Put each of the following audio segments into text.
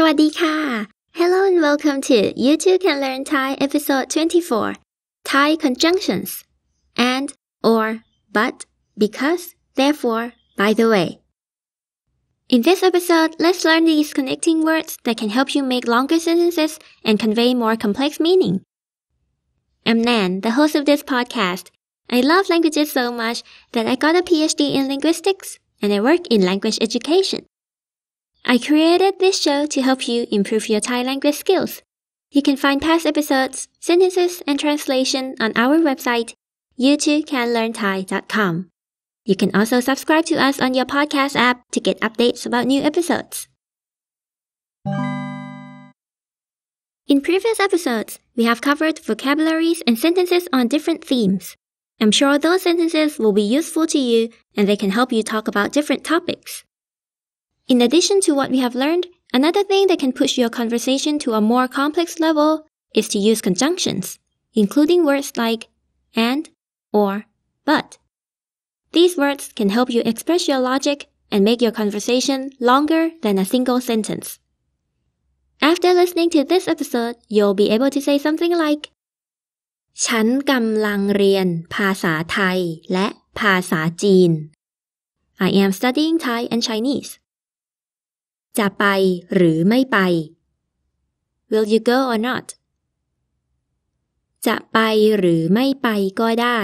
Sawadika! Hello and welcome to You Too Can Learn Thai episode 24 Thai conjunctions and, or, but, because, therefore, by the way. In this episode, let's learn these connecting words that can help you make longer sentences and convey more complex meaning. I'm Nan, the host of this podcast. I love languages so much that I got a PhD in linguistics and I work in language education. I created this show to help you improve your Thai language skills. You can find past episodes, sentences, and translation on our website, youtubecanlearnthai.com. You can also subscribe to us on your podcast app to get updates about new episodes. In previous episodes, we have covered vocabularies and sentences on different themes. I'm sure those sentences will be useful to you and they can help you talk about different topics. In addition to what we have learned, another thing that can push your conversation to a more complex level is to use conjunctions, including words like and, or, but. These words can help you express your logic and make your conversation longer than a single sentence. After listening to this episode, you'll be able to say something like ฉันกำลังเรียนภาษาไทยและภาษาจีน I am studying Thai and Chinese. จะไปหรือไม่ไป Will you go or not จะไปหรือไม่ไปก็ได้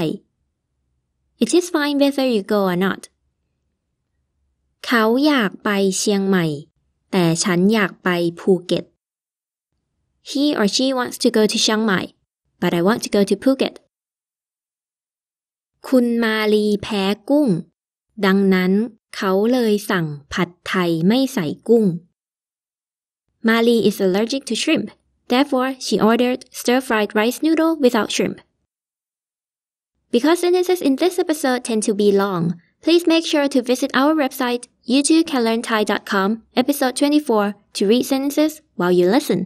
It is fine whether you go or not เขาอยากไปเชียงใหม่ แต่ฉันอยากไปภูเก็ต He or she wants to go to Chiang Mai but I want to go to Phuket คุณมาลีแพ้กุ้ง ดังนั้นเขาเลยสั่งผัดไทยไม่ใส่กุ้ง Mali is allergic to shrimp therefore she ordered stir-fried rice noodle without shrimp Because sentences in this episode tend to be long please make sure to visit our website youtube can learn thai.com episode 24 to read sentences while you listen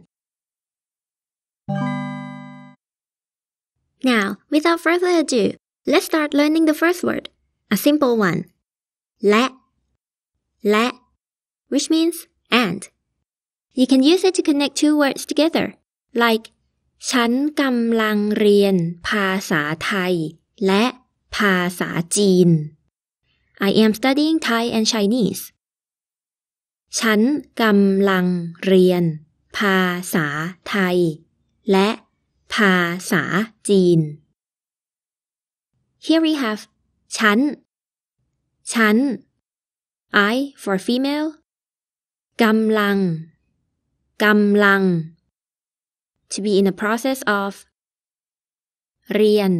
Now, without further ado, let's start learning the first word, a simple one. และและ, which means and. You can use it to connect two words together, like ฉันกำลังเรียนภาษาไทยและภาษาจีน I am studying Thai and Chinese ฉันกำลังเรียนภาษาไทยและภาษาจีน Here we have ฉัน ฉัน I for female กำลังกำลัง to be in the process of เรียน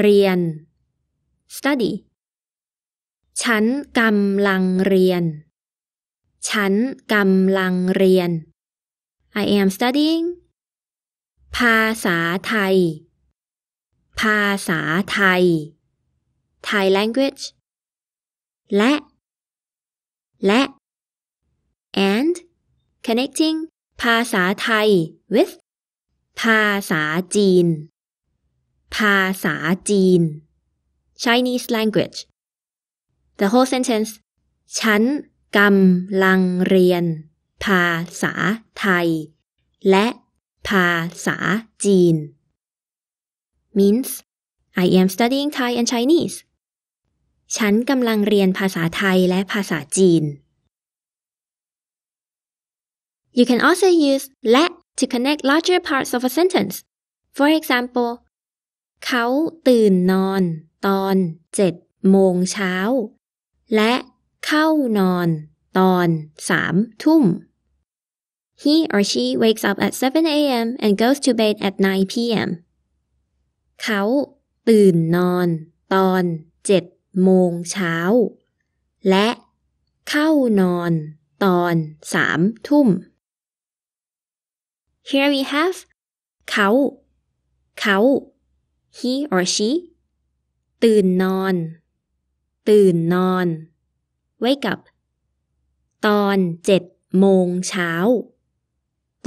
เรียน study ฉันกำลังเรียน ฉันกำลังเรียน I am studying ภาษาไทย ภาษาไทย Thai language และและ and connecting ภาษาไทย with ภาษาจีน ภาษาจีน Chinese language the whole sentence ฉันกำลังเรียน ภาษาไทย และ ภาษาจีน means I am studying Thai and Chinese ฉันกำลังเรียนภาษาไทยและภาษาจีน You can also use และ to connect larger parts of a sentence. For example เขาตื่นนอนตอนเจ็ดโมงเช้า และเข้านอนตอนสามทุ่ม He or she wakes up at 7 a.m. and goes to bed at 9 p.m. เขาตื่นนอนตอนเจ็ดโมงเช้า และ เข้านอนตอนสามทุ่ม Here we have เขาเขา he or she ตื่นนอน ตื่นนอน ไว้กับ ตอนเจ็ดโมงเช้า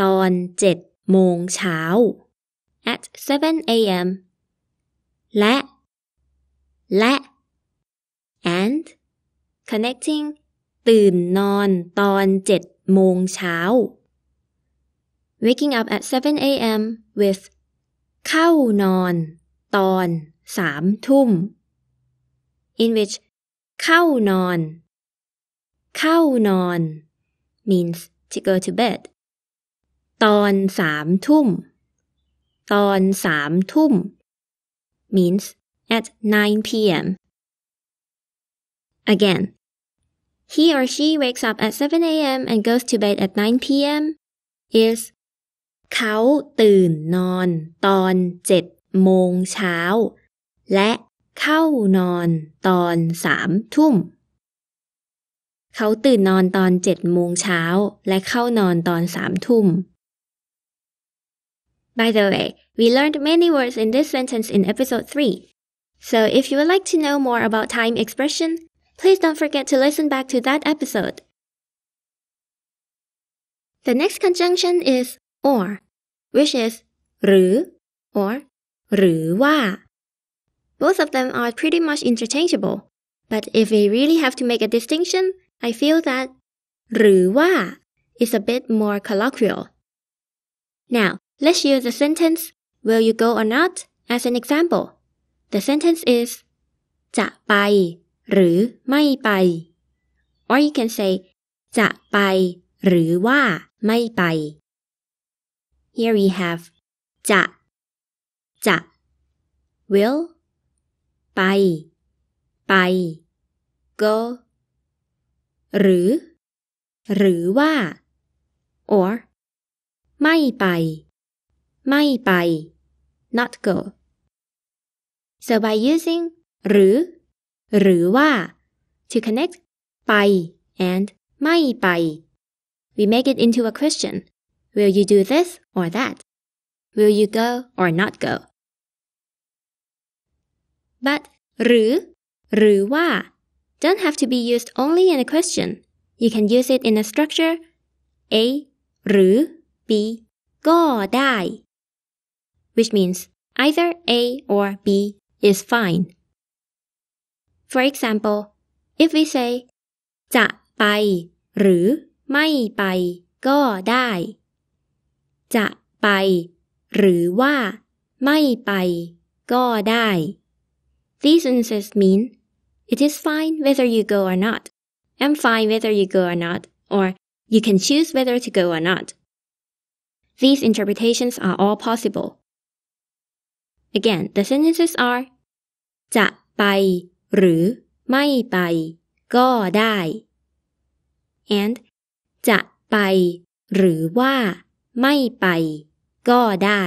ตอนเจ็ดโมงเช้า at 7 a.m. และและ and connecting ตื่นนอนตอนเจ็ดโมงเช้า waking up at 7 a.m. with เข้านอนตอนสามทุ่ม in which เข้านอน เข้านอน means to go to bed ตอนสามทุ่มตอนสามทุ่ม means at 9 p.m. Again. He or she wakes up at 7 a.m. and goes to bed at 9 p.m. is เขาตื่นนอนตอนเจ็ดโมงเช้าและเข้านอนตอนสามทุ่ม By the way, we learned many words in this sentence in episode 3. So if you would like to know more about time expression, Please don't forget to listen back to that episode. The next conjunction is or, which is หรือ or หรือว่า Both of them are pretty much interchangeable, but if we really have to make a distinction, I feel that หรือว่า is a bit more colloquial. Now, let's use the sentence will you go or not as an example. The sentence is จะไปหรือไม่ไป or you can say จะไป หรือว่าไม่ไป here we have จะ จะ will ไป ไป go หรือ หรือว่า or ไม่ไป ไม่ไป not go so by using หรือหรือว่า to connect ไป and ไม่ไป we make it into a question will you do this or that will you go or not go but หรือ หรือว่า don't have to be used only in a question you can use it in a structure a หรือ b ก็ได้ which means either a or b is fine for example, if we say จะไปหรือไม่ไปก็ได้จะไปหรือว่าไม่ไปก็ได้ These sentences mean it is fine whether you go or not. I'm fine whether you go or not, or you can choose whether to go or not. These interpretations are all possible. Again, the sentences are จะไปหรือไม่ไปก็ได้ and จะไปหรือว่าไม่ไปก็ได้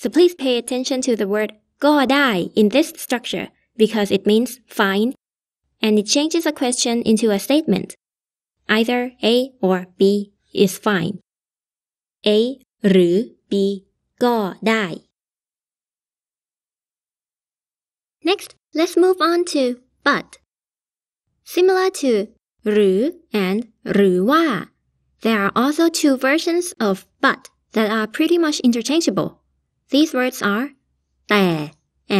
so please pay attention to the word ก็ได้ in this structure because it means fine and it changes a question into a statement either A or B is fine A หรือ B ก็ได้ Next, let's move on to but. Similar to หรือ and หรือว่า there are also two versions of but that are pretty much interchangeable. These words are แต่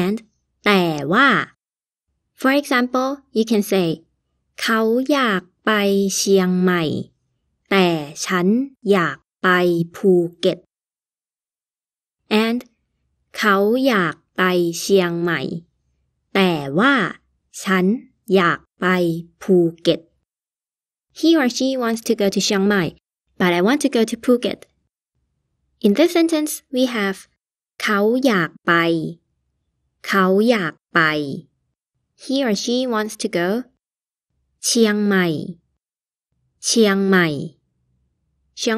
and แต่ว่า For example, you can say เขาอยากไปเชียงใหม่แต่ฉันอยากไปภูเก็ต and เขาอยากไปเชียงใหม่ว่า He or she wants to go to Chiang Mai but I want to go to Phuket In this sentence we have เขาอยากไป He or she wants to go Chiang Mai. Chiang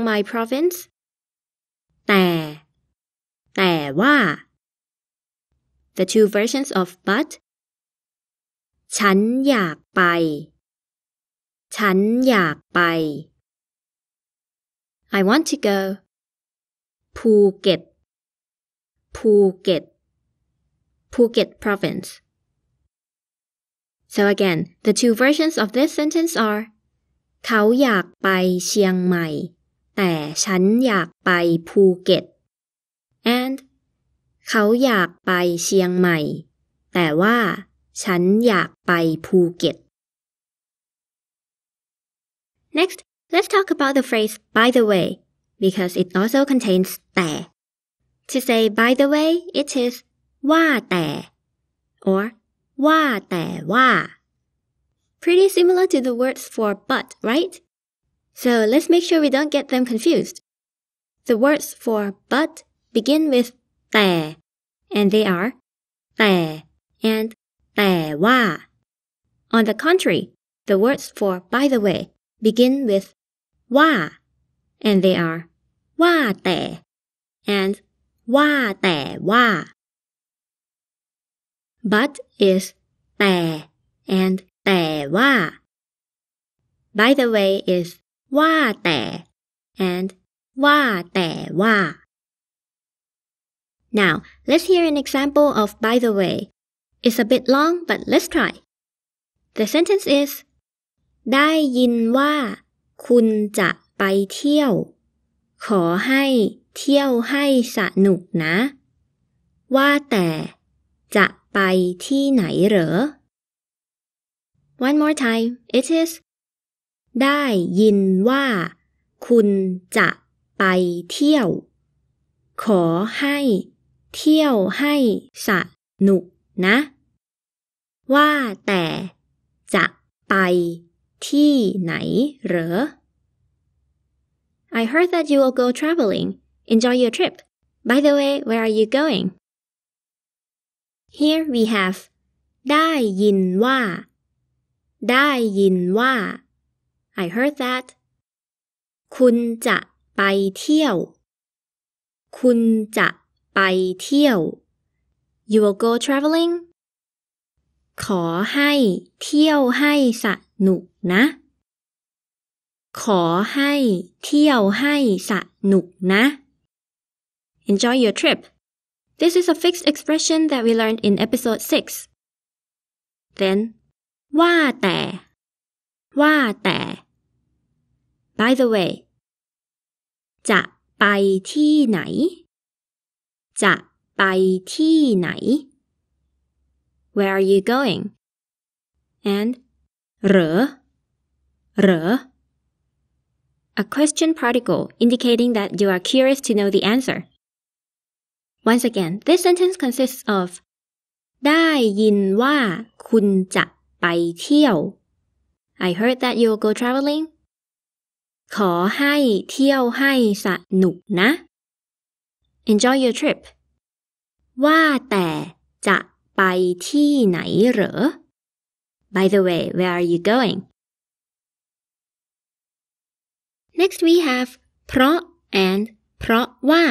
Mai, province แต่แต่ว่า the two versions of but ฉันอยากไป ฉันอยากไป I want to go ภูเก็ตภูเก็ต Phuket province. So again, the two versions of this sentence are เขาอยากไปเชียงใหม่ แต่ฉันอยากไปภูเก็ต and เขาอยากไปเชียงใหม่ แต่ว่าฉันอยากไปภูเก็ต Next, let's talk about the phrase by the way because it also contains แต่ To say by the way, it is ว่าแต่ or ว่าแต่ว่า Pretty similar to the words for but, right? So let's make sure we don't get them confused. The words for but begin with แต่ and they are แต่ and แต่ว่า on the contrary the words for by the way begin with ว่า and they are ว่าแต่ and ว่าแต่ว่า but is แต่ and แต่ว่า by the way is ว่าแต่ and ว่าแต่ว่า Now, let's hear an example of by the way It's a bit long but let's try The sentence is ได้ยินว่าคุณจะไปเที่ยว ขอให้เที่ยวให้สนุกนะ ว่าแต่จะไปที่ไหนเหรอ One more time it is ได้ยินว่าคุณจะไปเที่ยว ขอให้เที่ยวให้สนุกนะว่าแต่จะไปที่ไหนเหรอ I heard that you will go traveling. Enjoy your trip. By the way, where are you going? Here we have ได้ยินว่า ได้ยินว่า I heard that คุณจะไปเที่ยว คุณจะไปเที่ยว You will go traveling ขอให้เที่ยวให้สนุกนะขอให้เที่ยวให้สนุกนะ Enjoy your trip. This is a fixed expression that we learned in episode 6. Then, ว่าแต่ ว่าแต่ By the way, จะไปที่ไหน จะไปที่ไหน Where are you going? And เหรอ เหรอ A question particle indicating that you are curious to know the answer. Once again, this sentence consists of ได้ยินว่าคุณจะไปเที่ยว I heard that you'll go traveling. ขอให้เที่ยวให้สนุกนะ Enjoy your trip. ว่าแต่จะไปที่ไหนเหรอ By the way, where are you going? Next we have เพราะ and เพราะว่า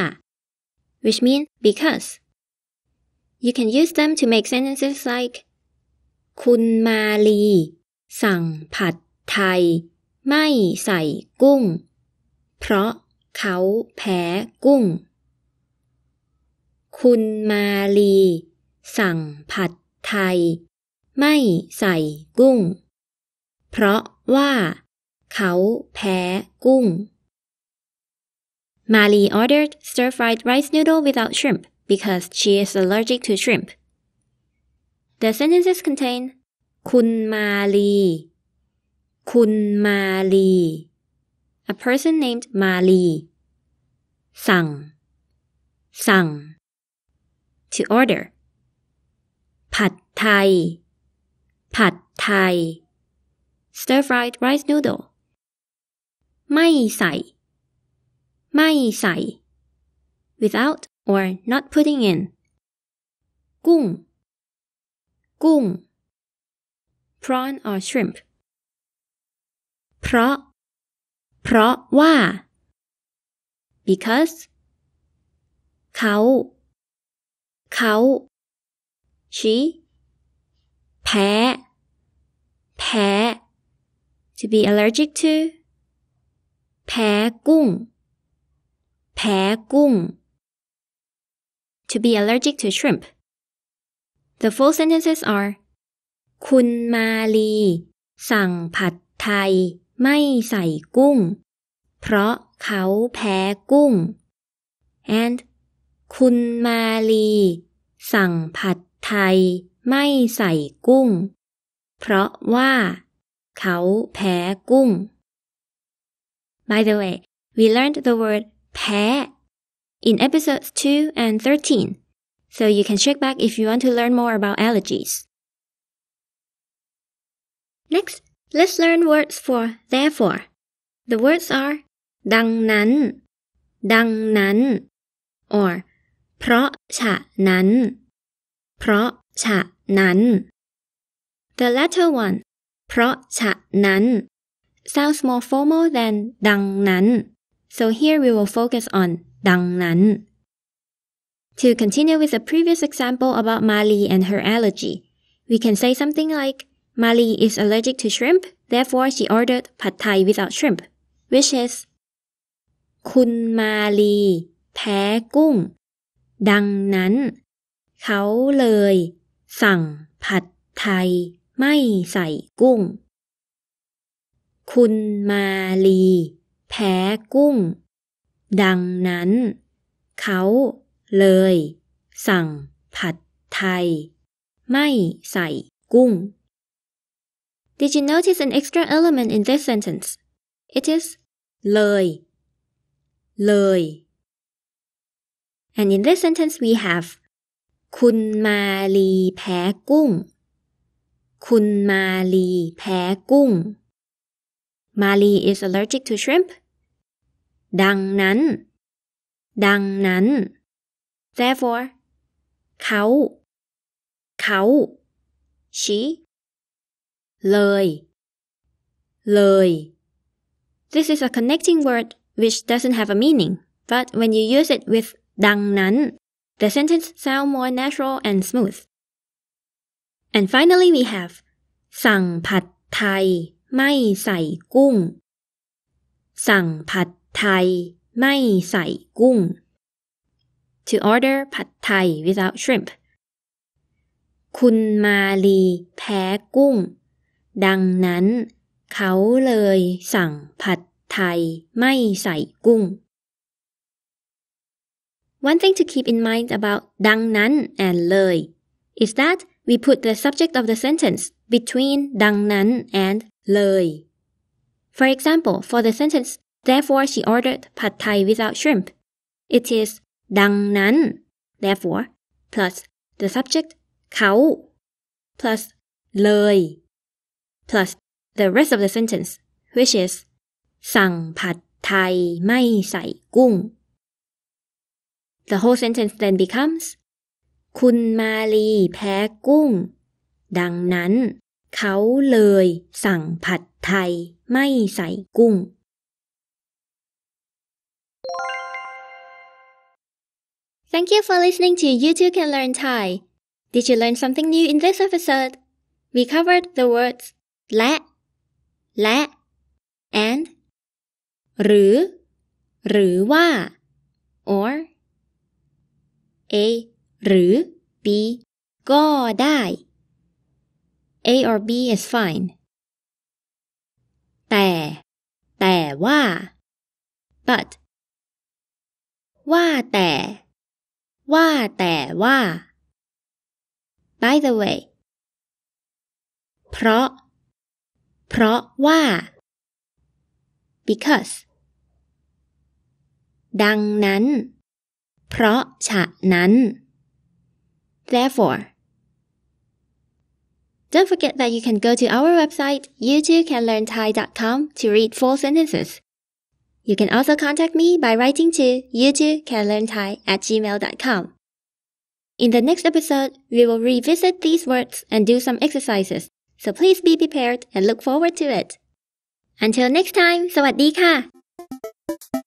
which mean because. You can use them to make sentences like คุณมาลี สั่งผัดไทย ไม่ใส่กุ้ง เพราะเขาแพ้กุ้งคุณมาลีสั่งผัดไทย ไม่ใส่กุ้ง เพราะว่า เขาแพ้กุ้ง Mali ordered stir-fried rice noodle without shrimp because she is allergic to shrimp. The sentences contain คุณมาลี คุณมาลี a person named Mali สั่ง สั่ง to order. Pad Thai, Pad Thai, stir-fried rice noodle. Mai sai, without or not putting in. Gung, Gung, prawn or shrimp. เพราะเพราะว่า because เขาเขา she แพ้ to be allergic to แพ้กุ้ง แพ้กุ้ง to be allergic to shrimp the full sentences are คุณมาลีเพราะเขาแพ้กุ้ง and คุณมาลีสั่งผัดไทยไม่ใส่กุ้ง เพราะว่า เขาแพ้กุ้ง By the way we learned the word แพ้ in episodes 2 and 13 so you can check back if you want to learn more about allergies Next let's learn words for therefore the words are ดังนั้น ดังนั้น or เพราะฉะนั้น เพราะฉะนั้น The latter one เพราะฉะนั้น sounds more formal than ดังนั้น so here we will focus on ดังนั้น To continue with the previous example about Mali and her allergy, we can say something like Mali is allergic to shrimp, therefore she ordered pad thai without shrimp, which is คุณมาลี แพ้กุ้งดังนั้นเขาเลยสั่งผัดไทยไม่ใส่กุ้ง คุณมาลีแพ้กุ้ง ดังนั้นเขาเลยสั่งผัดไทยไม่ใส่กุ้ง Did you notice an extra element in this sentence? It is เลย เลย And in this sentence we have คุณมาลีแพ้กุ้ง คุณมาลีแพ้กุ้ง Mali is allergic to shrimp ดังนั้น ดังนั้น therefore เขา เขา she เลย เลย This is a connecting word which doesn't have a meaning, but when you use it with ดังนั้น the sentence sound more natural and smooth and finally we have สั่งผัดไทยไม่ใส่กุ้ง สั่งผัดไทยไม่ใส่กุ้ง to order ผัดไทย without shrimp คุณมาลีแพ้กุ้ง ดังนั้นเขาเลยสั่งผัดไทยไม่ใส่กุ้ง One thing to keep in mind about nãn" and เลย is that we put the subject of the sentence between nãn" and เลย For example, for the sentence, therefore she ordered pad thai without shrimp, it nãn" therefore plus the subject เขา plus เลย plus the rest of the sentence which is gung. The whole sentence then becomes คุณมาลีแพ้กุ้ง ดังนั้นเขาเลยสั่งผัดไทยไม่ใส่กุ้ง Thank you for listening to You Too Can Learn Thai. Did you learn something new in this episode? We covered the words และ และ and หรือ หรือว่า or A หรือ B ก็ได้ A or B is fine แต่ แต่ว่า but ว่าแต่ ว่าแต่ว่า by the way เพราะ เพราะว่า because ดังนั้นเพราะฉะนั้น therefore Don't forget that you can go to our website youtubecanlearnthai.com to read full sentences. You can also contact me by writing to youtubecanlearnthai at gmail.com. In the next episode, we will revisit these words and do some exercises, so please be prepared and look forward to it. Until next time, สวัสดีค่ะ